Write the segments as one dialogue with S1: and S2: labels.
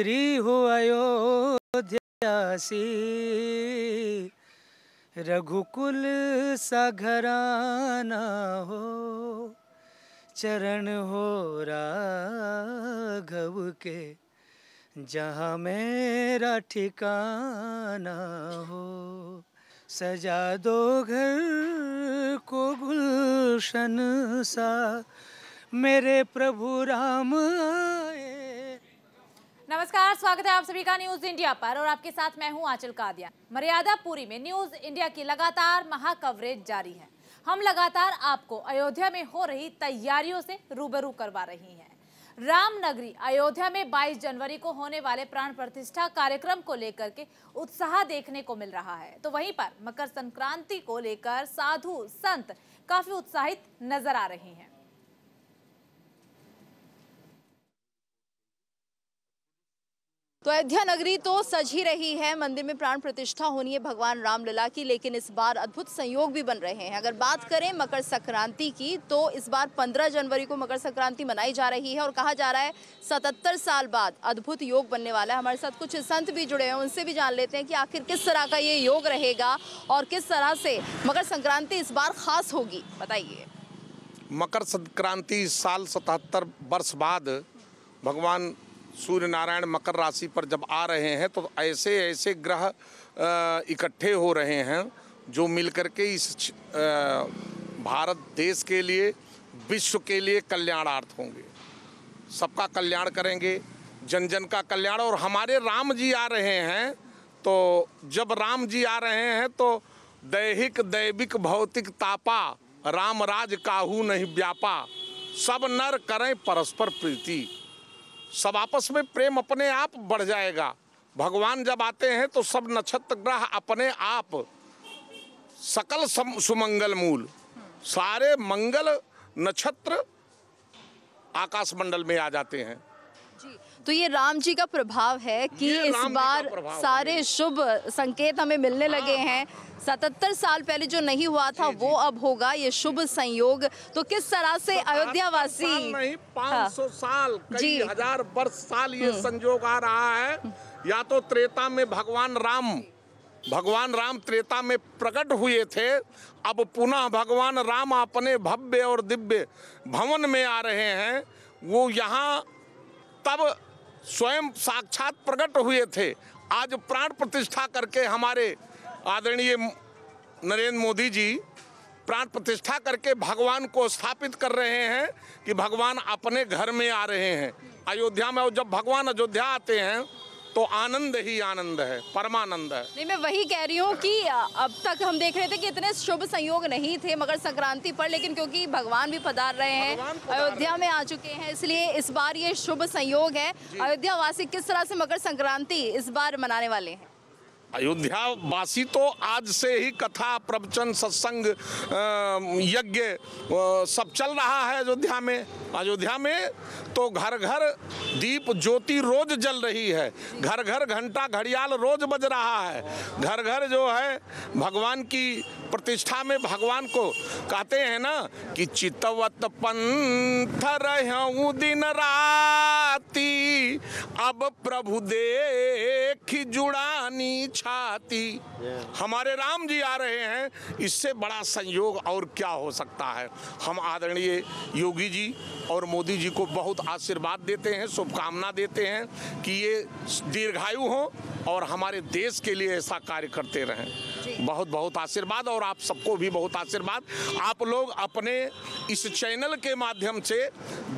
S1: श्री हो अयोध्यासी रघुकुल सा हो चरण हो राघव के जहाँ मेरा ठिकाना हो सजा दो घर को गुलशन सा मेरे प्रभु राम आए
S2: नमस्कार स्वागत है आप सभी का न्यूज इंडिया पर और आपके साथ मैं हूं आंचल कादिया मर्यादा पूरी में न्यूज इंडिया की लगातार महाकवरेज जारी है हम लगातार आपको अयोध्या में हो रही तैयारियों से रूबरू करवा रही हैं रामनगरी अयोध्या में 22 जनवरी को होने वाले प्राण प्रतिष्ठा कार्यक्रम को लेकर के उत्साह देखने को मिल रहा है तो वहीं पर मकर संक्रांति को लेकर साधु संत काफी उत्साहित नजर आ रहे हैं
S3: तो अयोध्या नगरी तो सज ही रही है मंदिर में प्राण प्रतिष्ठा होनी है भगवान रामलला की लेकिन इस बार अद्भुत संयोग भी बन रहे हैं अगर बात करें मकर संक्रांति की तो इस बार 15 जनवरी को मकर संक्रांति मनाई जा रही है और कहा जा रहा है 77 साल बाद अद्भुत योग बनने वाला है हमारे साथ कुछ संत भी जुड़े हैं उनसे भी जान लेते हैं कि आखिर किस तरह का ये योग रहेगा और किस तरह से मकर संक्रांति इस बार खास होगी बताइए
S4: मकर संक्रांति साल सतहत्तर वर्ष बाद भगवान सूर्य नारायण मकर राशि पर जब आ रहे हैं तो ऐसे ऐसे ग्रह इकट्ठे हो रहे हैं जो मिलकर के इस भारत देश के लिए विश्व के लिए कल्याणार्थ होंगे सबका कल्याण करेंगे जन जन का कल्याण और हमारे राम जी आ रहे हैं तो जब राम जी आ रहे हैं तो दैहिक दैविक भौतिक तापा राम राज काहू नहीं व्यापा सब नर करें परस्पर प्रीति सब आपस में प्रेम अपने आप बढ़ जाएगा भगवान जब आते हैं तो सब नक्षत्र ग्रह अपने आप सकल सुमंगल मूल सारे मंगल नक्षत्र आकाशमंडल में आ जाते हैं
S3: तो ये राम जी का प्रभाव है कि इस बार सारे शुभ संकेत हमें मिलने हाँ। लगे हैं सतहत्तर साल पहले जो नहीं हुआ था वो अब होगा ये शुभ संयोग तो किस तरह से तो अयोध्या वासी पाँच सौ
S4: हाँ। साल कई हजार वर्ष साल ये हम्म। संयोग आ रहा है या तो त्रेता में भगवान राम भगवान राम त्रेता में प्रकट हुए थे अब पुनः भगवान राम अपने भव्य और दिव्य भवन में आ रहे हैं वो यहाँ तब स्वयं साक्षात प्रकट हुए थे आज प्राण प्रतिष्ठा करके हमारे आदरणीय नरेंद्र मोदी जी प्राण प्रतिष्ठा करके भगवान को स्थापित कर रहे हैं कि भगवान अपने घर में आ रहे हैं अयोध्या में और जब भगवान अयोध्या आते हैं तो आनंद ही आनंद है परमानंद है
S3: नहीं मैं वही कह रही हूँ कि अब तक हम देख रहे थे कि इतने शुभ संयोग नहीं थे मगर संक्रांति पर लेकिन क्योंकि भगवान भी पधार रहे हैं अयोध्या में आ चुके हैं इसलिए इस बार ये शुभ संयोग है अयोध्या वासी किस तरह से मकर संक्रांति इस बार मनाने वाले हैं
S4: अयोध्या वासी तो आज से ही कथा प्रवचन सत्संग यज्ञ सब चल रहा है अयोध्या में अयोध्या में तो घर घर दीप ज्योति रोज जल रही है घर घर घंटा घड़ियाल रोज बज रहा है घर घर जो है भगवान की प्रतिष्ठा में भगवान को कहते हैं ना कि चितवत पंथ रहू दिन राती अब प्रभु देख जुड़ानी छाती हमारे राम जी आ रहे हैं इससे बड़ा संयोग और क्या हो सकता है हम आदरणीय योगी जी और मोदी जी को बहुत आशीर्वाद देते हैं शुभकामना देते हैं कि ये दीर्घायु हों और हमारे देश के लिए ऐसा कार्य करते रहें बहुत बहुत आशीर्वाद और आप सबको भी बहुत आशीर्वाद आप लोग अपने इस चैनल के माध्यम से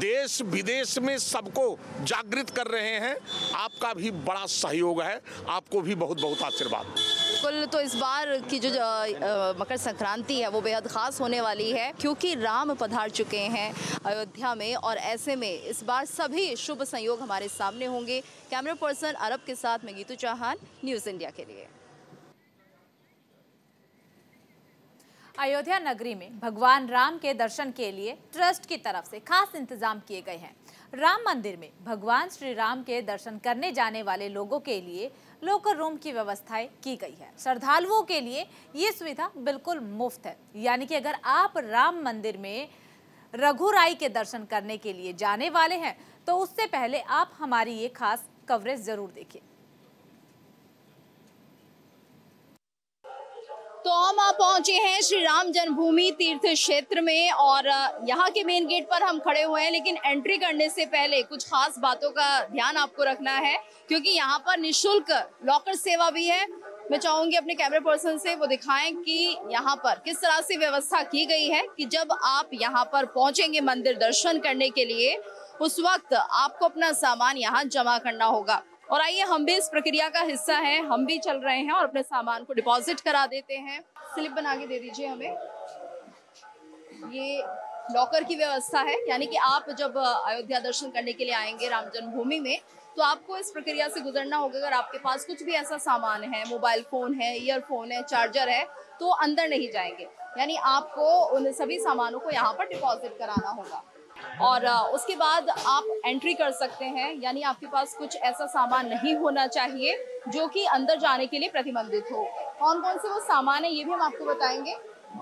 S4: देश विदेश में सबको जागृत कर रहे हैं आपका भी बड़ा सहयोग है आपको भी बहुत बहुत आशीर्वाद
S3: कुल तो इस बार की जो, मकर संक्रांति है वो बेहद ख़ास होने वाली है क्योंकि राम पधार चुके हैं अयोध्या में और ऐसे में इस बार सभी शुभ संयोग हमारे सामने होंगे कैमरा पर्सन
S2: अरब के साथ में गीतू चौहान न्यूज़ इंडिया के लिए अयोध्या नगरी में भगवान राम के दर्शन के लिए ट्रस्ट की तरफ से खास इंतजाम किए गए हैं राम मंदिर में भगवान श्री राम के दर्शन करने जाने वाले लोगों के लिए लोकल रूम की व्यवस्थाएं की गई है श्रद्धालुओं के लिए ये सुविधा बिल्कुल मुफ्त है यानी कि अगर आप राम मंदिर में रघुराई के दर्शन करने के लिए जाने वाले हैं तो उससे पहले आप हमारी ये खास कवरेज जरूर देखिए
S3: तो हम आप पहुंचे हैं श्री राम जन्मभूमि तीर्थ क्षेत्र में और यहाँ के मेन गेट पर हम खड़े हुए हैं लेकिन एंट्री करने से पहले कुछ खास बातों का ध्यान आपको रखना है क्योंकि यहाँ पर निशुल्क लॉकर सेवा भी है मैं चाहूंगी अपने कैमरे पर्सन से वो दिखाएं कि यहाँ पर किस तरह से व्यवस्था की गई है कि जब आप यहाँ पर पहुंचेंगे मंदिर दर्शन करने के लिए उस वक्त आपको अपना सामान यहाँ जमा करना होगा और आइए हम भी इस प्रक्रिया का हिस्सा हैं हम भी चल रहे हैं और अपने सामान को डिपॉजिट करा देते हैं स्लिप बना के दे दीजिए हमें ये लॉकर की व्यवस्था है यानी कि आप जब अयोध्या दर्शन करने के लिए आएंगे राम जन्मभूमि में तो आपको इस प्रक्रिया से गुजरना होगा अगर आपके पास कुछ भी ऐसा सामान है मोबाइल फ़ोन है ईयरफोन है चार्जर है तो अंदर नहीं जाएंगे यानी आपको उन सभी सामानों को यहाँ पर डिपॉजिट कराना होगा और उसके बाद आप एंट्री कर सकते हैं यानी आपके पास कुछ ऐसा सामान नहीं होना चाहिए जो कि अंदर जाने के लिए प्रतिबंधित हो कौन कौन से वो सामान है ये भी हम आपको बताएंगे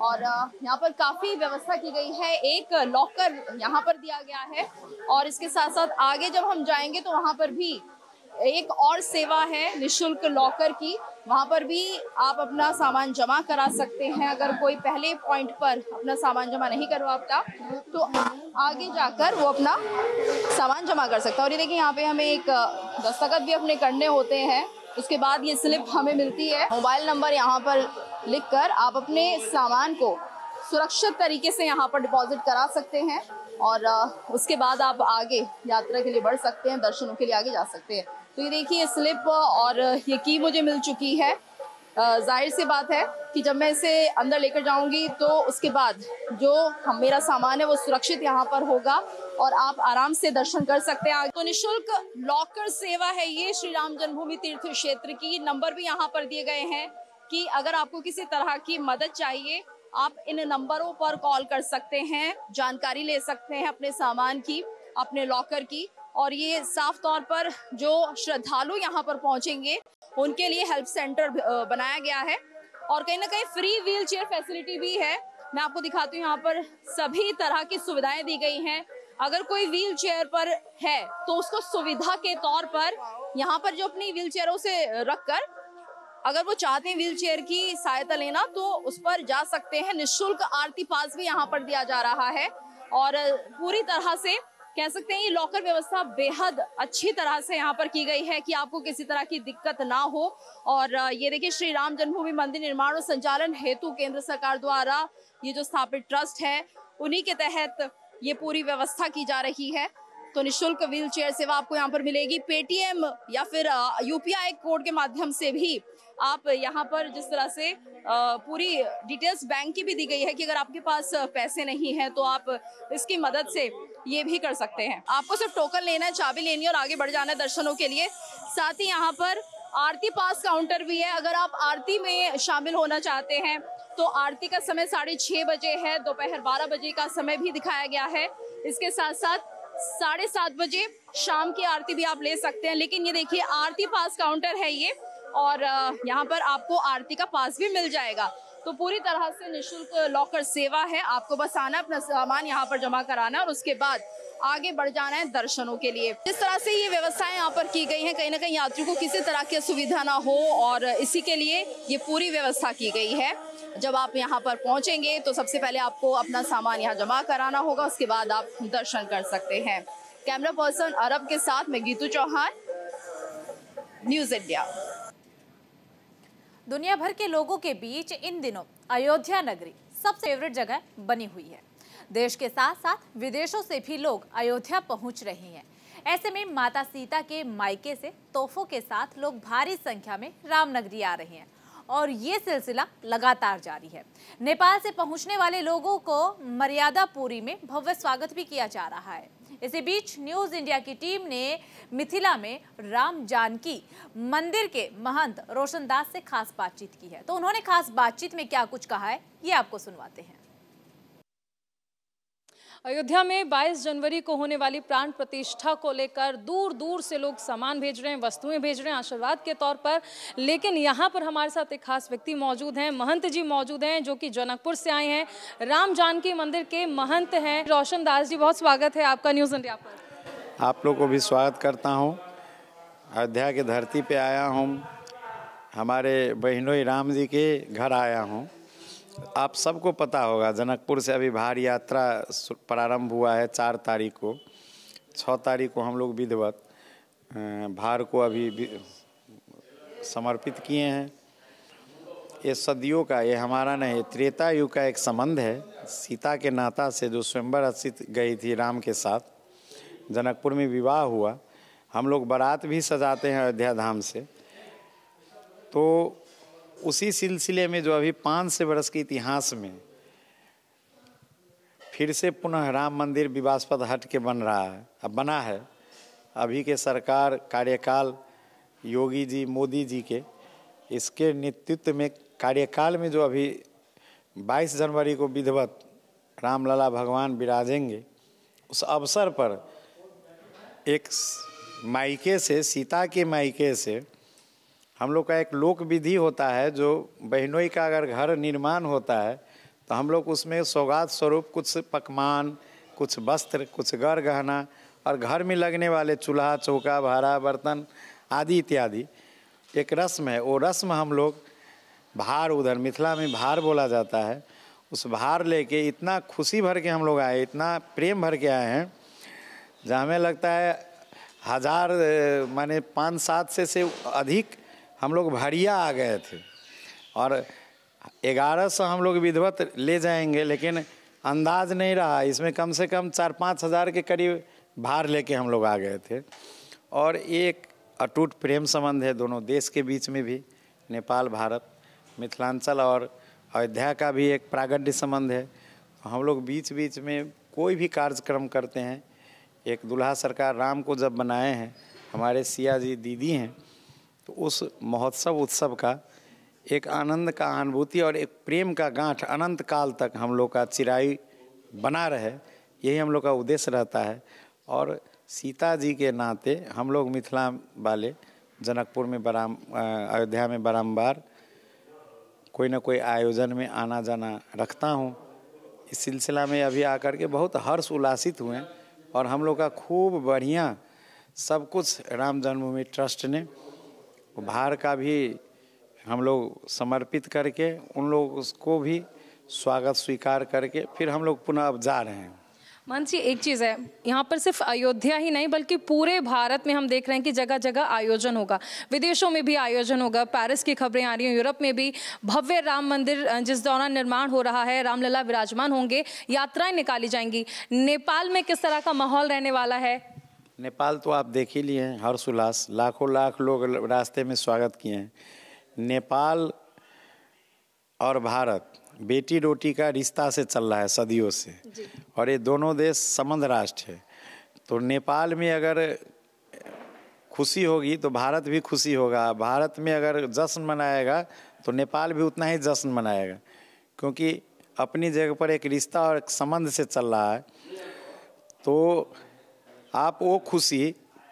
S3: और यहाँ पर काफ़ी व्यवस्था की गई है एक लॉकर यहाँ पर दिया गया है और इसके साथ साथ आगे जब हम जाएंगे तो वहाँ पर भी एक और सेवा है निशुल्क लॉकर की वहाँ पर भी आप अपना सामान जमा करा सकते हैं अगर कोई पहले पॉइंट पर अपना सामान जमा नहीं करवा पाता तो आगे जाकर वो अपना सामान जमा कर सकता है और ये देखिए यहाँ पे हमें एक दस्तखत भी अपने करने होते हैं उसके बाद ये स्लिप हमें मिलती है मोबाइल नंबर यहाँ पर कर आप अपने सामान को सुरक्षित तरीके से यहाँ पर डिपॉजिट करा सकते हैं और उसके बाद आप आगे यात्रा के लिए बढ़ सकते हैं दर्शनों के लिए आगे जा सकते हैं तो ये देखिए स्लिप और ये की मुझे मिल चुकी है जाहिर सी बात है कि जब मैं इसे अंदर लेकर जाऊंगी तो उसके बाद जो हम मेरा सामान है वो सुरक्षित यहाँ पर होगा और आप आराम से दर्शन कर सकते हैं तो निशुल्क लॉकर सेवा है ये श्री राम जन्मभूमि तीर्थ क्षेत्र की नंबर भी यहाँ पर दिए गए हैं कि अगर आपको किसी तरह की मदद चाहिए आप इन नंबरों पर कॉल कर सकते हैं जानकारी ले सकते हैं अपने सामान की अपने लॉकर की और ये साफ तौर पर जो श्रद्धालु यहाँ पर पहुँचेंगे उनके लिए हेल्प सेंटर बनाया गया है और कहीं ना कहीं फ्री व्हील चेयर फैसिलिटी भी है मैं आपको दिखाती हूँ यहाँ पर सभी तरह की सुविधाएं दी गई हैं अगर कोई व्हील चेयर पर है तो उसको सुविधा के तौर पर यहाँ पर जो अपनी व्हील चेयरों से रख कर अगर वो चाहते हैं व्हील चेयर की सहायता लेना तो उस पर जा सकते हैं निःशुल्क आरती पास भी यहाँ पर दिया जा रहा है और पूरी तरह से कह सकते हैं ये लॉकर व्यवस्था बेहद अच्छी तरह से यहाँ पर की गई है कि आपको किसी तरह की दिक्कत ना हो और ये देखिए श्री राम जन्मभूमि मंदिर निर्माण और संचालन हेतु केंद्र सरकार द्वारा ये जो स्थापित ट्रस्ट है उन्हीं के तहत ये पूरी व्यवस्था की जा रही है तो निशुल्क व्हील चेयर सेवा आपको यहाँ पर मिलेगी पेटीएम या फिर यूपीआई कोड के माध्यम से भी आप यहाँ पर जिस तरह से पूरी डिटेल्स बैंक की भी दी गई है कि अगर आपके पास पैसे नहीं हैं तो आप इसकी मदद से ये भी कर सकते हैं आपको सिर्फ टोकन लेना है चाबी लेनी है और आगे बढ़ जाना है दर्शनों के लिए साथ ही यहाँ पर आरती पास काउंटर भी है अगर आप आरती में शामिल होना चाहते हैं तो आरती का समय साढ़े छः बजे है दोपहर बारह बजे का समय भी दिखाया गया है इसके साथ साथ साढ़े सात बजे शाम की आरती भी आप ले सकते हैं लेकिन ये देखिए आरती पास काउंटर है ये और यहाँ पर आपको आरती का पास भी मिल जाएगा तो पूरी तरह से निशुल्क लॉकर सेवा है आपको बस आना अपना सामान यहाँ पर जमा कराना है और उसके बाद आगे बढ़ जाना है दर्शनों के लिए जिस तरह से ये व्यवस्थाएं यहाँ पर की गई हैं कहीं ना कहीं यात्रियों को किसी तरह की असुविधा ना हो और इसी के लिए ये पूरी व्यवस्था की गई है जब आप यहाँ पर पहुँचेंगे तो सबसे पहले आपको अपना सामान यहाँ जमा कराना होगा उसके बाद आप दर्शन कर सकते हैं कैमरा पर्सन अरब के साथ मैं गीतू चौहान न्यूज़ इंडिया
S2: दुनिया भर के लोगों के बीच इन दिनों अयोध्या नगरी सबसे फेवरेट जगह बनी हुई है देश के साथ साथ विदेशों से भी लोग अयोध्या पहुंच रहे हैं ऐसे में माता सीता के मायके से तोहफों के साथ लोग भारी संख्या में रामनगरी आ रहे हैं और ये सिलसिला लगातार जारी है नेपाल से पहुंचने वाले लोगों को मर्यादा पूरी में भव्य स्वागत भी किया जा रहा है इसी बीच न्यूज इंडिया की टीम ने मिथिला में राम जानकी मंदिर के महंत रोशनदास से खास बातचीत की है तो उन्होंने खास बातचीत में क्या कुछ कहा है ये आपको सुनवाते हैं अयोध्या में 22
S5: जनवरी को होने वाली प्राण प्रतिष्ठा को लेकर दूर दूर से लोग सामान भेज रहे हैं वस्तुएं भेज रहे हैं आशीर्वाद के तौर पर लेकिन यहाँ पर हमारे साथ एक खास व्यक्ति मौजूद हैं महंत जी मौजूद हैं जो कि जनकपुर से आए हैं राम जानकी मंदिर के महंत हैं रोशन दास जी बहुत स्वागत है आपका न्यूज़ इंडिया
S6: पर आप लोग को भी स्वागत करता हूँ अयोध्या की धरती पर आया हूँ हमारे बहनोई राम जी के घर आया हूँ आप सबको पता होगा जनकपुर से अभी भारी यात्रा प्रारंभ हुआ है चार तारीख को छः तारीख को हम लोग विधिवत भार को अभी समर्पित किए हैं ये सदियों का ये हमारा नहीं त्रेता युग का एक संबंध है सीता के नाता से जो स्वयंवर अस्थित गई थी राम के साथ जनकपुर में विवाह हुआ हम लोग बारात भी सजाते हैं अयोध्या धाम से तो उसी सिलसिले में जो अभी पाँच से वर्ष के इतिहास में फिर से पुनः राम मंदिर विवासपद हट के बन रहा है अब बना है अभी के सरकार कार्यकाल योगी जी मोदी जी के इसके नेतृत्व में कार्यकाल में जो अभी 22 जनवरी को विधवत रामलला भगवान विराजेंगे उस अवसर पर एक मायके से सीता के माइके से हम लोग का एक लोक विधि होता है जो बहनोई का अगर घर निर्माण होता है तो हम लोग उसमें सौगात स्वरूप कुछ पकवान कुछ वस्त्र कुछ घर गहना और घर में लगने वाले चूल्हा चौका भारा बर्तन आदि इत्यादि एक रस्म है वो रस्म हम लोग भार उधर मिथिला में भार बोला जाता है उस भार लेके इतना खुशी भर के हम लोग आए इतना प्रेम भर के आए हैं जहाँ हमें लगता है हज़ार माने पाँच सात से से अधिक हम लोग भरिया आ गए थे और ग्यारह सौ हम लोग विधवत ले जाएंगे लेकिन अंदाज नहीं रहा इसमें कम से कम चार पाँच हज़ार के करीब भार लेके हम लोग आ गए थे और एक अटूट प्रेम संबंध है दोनों देश के बीच में भी नेपाल भारत मिथिलांचल और अयोध्या का भी एक प्रागढ़ संबंध है हम लोग बीच बीच में कोई भी कार्यक्रम करते हैं एक दुल्हा सरकार राम को जब बनाए हैं हमारे सिया जी दीदी हैं तो उस महोत्सव उत्सव का एक आनंद का अनुभूति और एक प्रेम का गांठ अनंत काल तक हम लोग का चिराई बना रहे यही हम लोग का उद्देश्य रहता है और सीता जी के नाते हम लोग मिथिला वाले जनकपुर में बराम अयोध्या में बारम्बार कोई ना कोई आयोजन में आना जाना रखता हूँ इस सिलसिला में अभी आकर के बहुत हर्ष उल्लासित हुए और हम लोग का खूब बढ़िया सब कुछ राम जन्मभूमि ट्रस्ट ने भार का भी हम लोग समर्पित करके उन लोग उसको भी स्वागत स्वीकार करके फिर हम लोग पुनः अब जा रहे हैं
S5: मानसी एक चीज़ है यहाँ पर सिर्फ अयोध्या ही नहीं बल्कि पूरे भारत में हम देख रहे हैं कि जगह जगह आयोजन होगा विदेशों में भी आयोजन होगा पेरिस की खबरें आ रही हैं यूरोप में भी भव्य राम मंदिर जिस दौरान निर्माण हो रहा है रामलला विराजमान होंगे यात्राएं निकाली जाएंगी नेपाल में किस तरह का माहौल रहने वाला है
S6: नेपाल तो आप देख ही लिए हैं हर्ष उल्लास लाखों लाख लोग रास्ते में स्वागत किए हैं नेपाल और भारत बेटी रोटी का रिश्ता से चल रहा है सदियों से और ये दोनों देश संबंध राष्ट्र है तो नेपाल में अगर खुशी होगी तो भारत भी खुशी होगा भारत में अगर जश्न मनाएगा तो नेपाल भी उतना ही जश्न मनाएगा क्योंकि अपनी जगह पर एक रिश्ता और एक संबंध से चल रहा है तो आप वो खुशी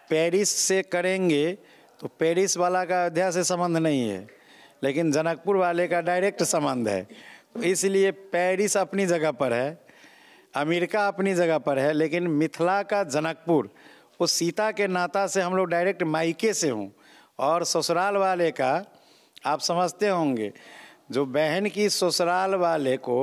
S6: पेरिस से करेंगे तो पेरिस वाला का अयोध्या से संबंध नहीं है लेकिन जनकपुर वाले का डायरेक्ट संबंध है तो इसलिए पेरिस अपनी जगह पर है अमेरिका अपनी जगह पर है लेकिन मिथिला का जनकपुर वो सीता के नाता से हम लोग डायरेक्ट माइके से हूँ और ससुराल वाले का आप समझते होंगे जो बहन की ससुराल वाले को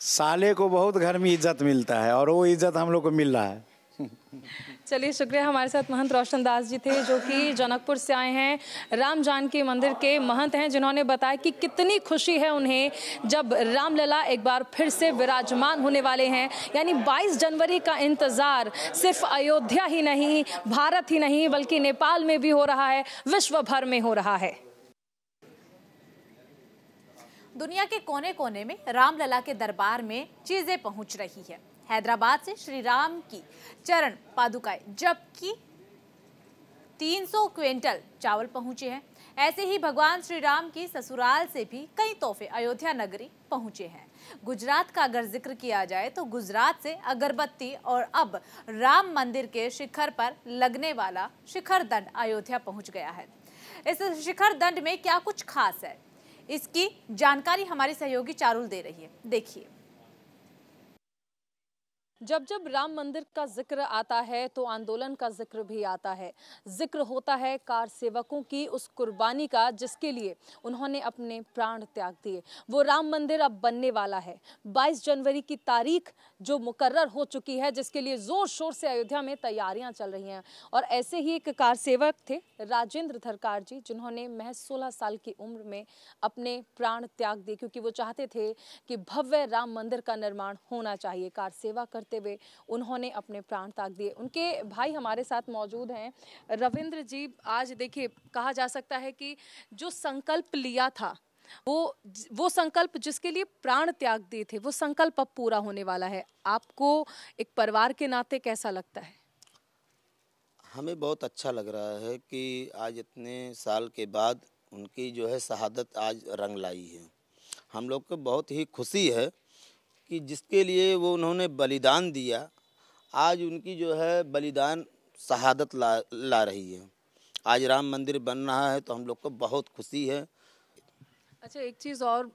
S6: साले को बहुत घर में इज्जत मिलता है और वो इज्जत हम लोग को मिल रहा है
S5: चलिए शुक्रिया हमारे साथ महंत रोशन दास जी थे जो कि जनकपुर से आए हैं राम जानकी मंदिर के महंत हैं जिन्होंने बताया कि कितनी खुशी है उन्हें जब रामलला एक बार फिर से विराजमान होने वाले हैं यानी 22 जनवरी का इंतज़ार सिर्फ अयोध्या ही नहीं भारत ही नहीं बल्कि नेपाल में भी हो रहा है विश्व भर में हो रहा है
S2: दुनिया के कोने कोने में रामलला के दरबार में चीज़ें पहुंच रही है हैदराबाद से श्री राम की चरण पादुकाएं जबकि 300 क्विंटल चावल पहुंचे हैं ऐसे ही भगवान श्री राम की ससुराल से भी कई तोहफे अयोध्या नगरी पहुंचे हैं गुजरात का अगर जिक्र किया जाए तो गुजरात से अगरबत्ती और अब राम मंदिर के शिखर पर लगने वाला शिखर दंड अयोध्या पहुंच गया है इस शिखर दंड में क्या कुछ खास है इसकी जानकारी हमारी सहयोगी चारुल दे रही है देखिए जब जब राम मंदिर का
S5: जिक्र आता है तो आंदोलन का जिक्र भी आता है जिक्र होता है कार सेवकों की उस कुर्बानी का जिसके लिए उन्होंने अपने प्राण त्याग दिए वो राम मंदिर अब बनने वाला है 22 जनवरी की तारीख जो मुकर्र हो चुकी है जिसके लिए ज़ोर शोर से अयोध्या में तैयारियां चल रही हैं और ऐसे ही एक कार सेवक थे राजेंद्र धरकार जी जिन्होंने महज सोलह साल की उम्र में अपने प्राण त्याग दिए क्योंकि वो चाहते थे कि भव्य राम मंदिर का निर्माण होना चाहिए कार सेवा कर करते हुए उन्होंने अपने प्राण त्याग दिए उनके भाई हमारे साथ मौजूद हैं रविंद्र जी आज देखिए कहा जा सकता है कि जो संकल्प लिया था वो वो संकल्प जिसके लिए प्राण त्याग दिए थे वो संकल्प अब पूरा होने वाला है आपको एक परिवार के नाते कैसा लगता है
S1: हमें बहुत अच्छा लग रहा है कि आज इतने साल के बाद उनकी जो है शहादत आज रंग लाई है हम लोग को बहुत ही खुशी है कि जिसके लिए वो उन्होंने बलिदान दिया आज उनकी जो है बलिदान शहादत ला ला रही है आज राम मंदिर बन रहा है तो हम लोग को बहुत खुशी है
S5: अच्छा एक चीज़ और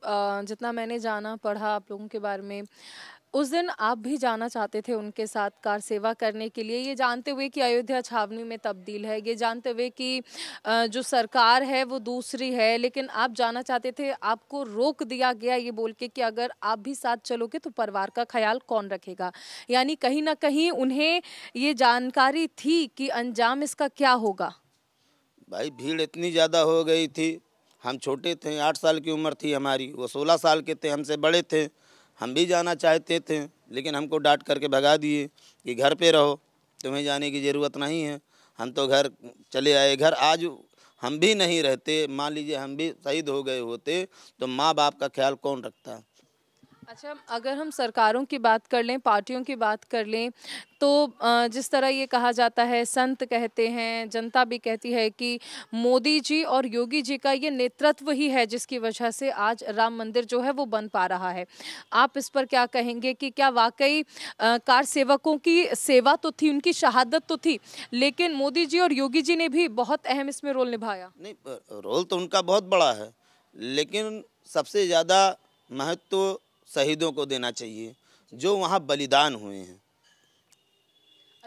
S5: जितना मैंने जाना पढ़ा आप लोगों के बारे में उस दिन आप भी जाना चाहते थे उनके साथ कार सेवा करने के लिए ये जानते हुए कि अयोध्या छावनी में तब्दील है ये जानते हुए कि जो सरकार है वो दूसरी है लेकिन आप जाना चाहते थे आपको रोक दिया गया ये बोल के कि अगर आप भी साथ चलोगे तो परिवार का ख्याल कौन रखेगा यानी कहीं ना कहीं उन्हें ये जानकारी थी कि अंजाम इसका क्या होगा
S1: भाई भीड़ इतनी ज़्यादा हो गई थी हम छोटे थे आठ साल की उम्र थी हमारी वो सोलह साल के थे हमसे बड़े थे हम भी जाना चाहते थे लेकिन हमको डांट करके भगा दिए कि घर पे रहो तुम्हें जाने की ज़रूरत नहीं है हम तो घर चले आए घर आज हम भी नहीं रहते मान लीजिए हम भी शहीद हो गए होते तो माँ बाप का ख्याल कौन रखता
S5: अच्छा अगर हम सरकारों की बात कर लें पार्टियों की बात कर लें तो जिस तरह ये कहा जाता है संत कहते हैं जनता भी कहती है कि मोदी जी और योगी जी का ये नेतृत्व ही है जिसकी वजह से आज राम मंदिर जो है वो बन पा रहा है आप इस पर क्या कहेंगे कि क्या वाकई कार सेवकों की सेवा तो थी उनकी शहादत तो थी लेकिन मोदी जी और योगी जी ने भी बहुत अहम इसमें रोल निभाया
S1: नहीं रोल तो उनका बहुत बड़ा है लेकिन सबसे ज़्यादा महत्व तो शहीदों को देना चाहिए जो वहाँ बलिदान हुए हैं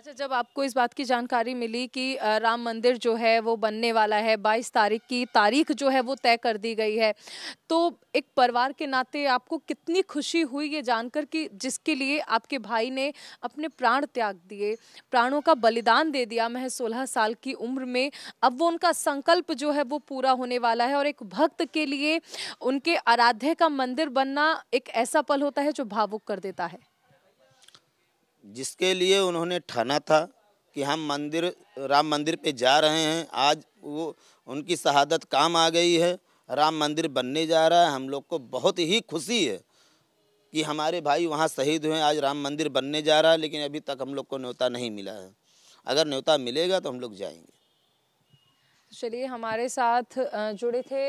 S5: अच्छा जब आपको इस बात की जानकारी मिली कि राम मंदिर जो है वो बनने वाला है 22 तारीख की तारीख जो है वो तय कर दी गई है तो एक परिवार के नाते आपको कितनी खुशी हुई ये जानकर कि जिसके लिए आपके भाई ने अपने प्राण त्याग दिए प्राणों का बलिदान दे दिया मह सोलह साल की उम्र में अब वो उनका संकल्प जो है वो पूरा होने वाला है और एक भक्त के लिए उनके आराध्य का मंदिर बनना एक ऐसा पल होता है जो भावुक कर देता है
S1: जिसके लिए उन्होंने ठाना था कि हम मंदिर राम मंदिर पे जा रहे हैं आज वो उनकी शहादत काम आ गई है राम मंदिर बनने जा रहा है हम लोग को बहुत ही खुशी है कि हमारे भाई वहाँ शहीद हुए आज राम मंदिर बनने जा रहा है लेकिन अभी तक हम लोग को न्योता नहीं मिला है अगर न्योता मिलेगा तो हम लोग जाएंगे
S5: चलिए हमारे साथ जुड़े थे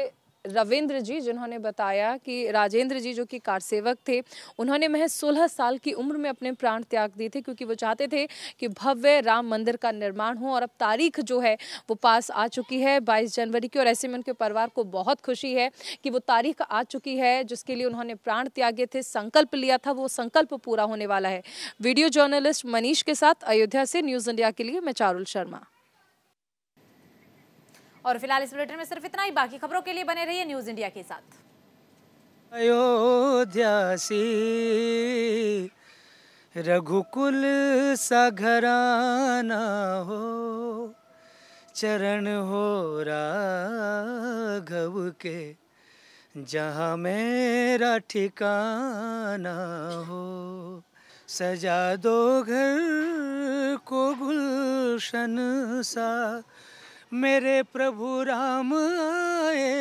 S5: रविंद्र जी जिन्होंने बताया कि राजेंद्र जी जो कि कार सेवक थे उन्होंने महज सोलह साल की उम्र में अपने प्राण त्याग दिए थे क्योंकि वो चाहते थे कि भव्य राम मंदिर का निर्माण हो और अब तारीख जो है वो पास आ चुकी है बाईस जनवरी की और ऐसे में उनके परिवार को बहुत खुशी है कि वो तारीख आ चुकी है जिसके लिए उन्होंने प्राण त्यागे थे संकल्प लिया था वो संकल्प पूरा होने वाला है वीडियो जर्नलिस्ट मनीष के साथ अयोध्या से न्यूज़ इंडिया के लिए मैं चारुल शर्मा
S2: और फिलहाल इस बुलेटिन में सिर्फ इतना ही बाकी खबरों के लिए बने रहिए न्यूज इंडिया के साथ
S1: अयोध्या रघुकुल सा घराना हो चरण हो राघव के जहाँ मेरा ठिकाना हो सजा दो घर को गुलशन सा मेरे प्रभु
S5: राम आए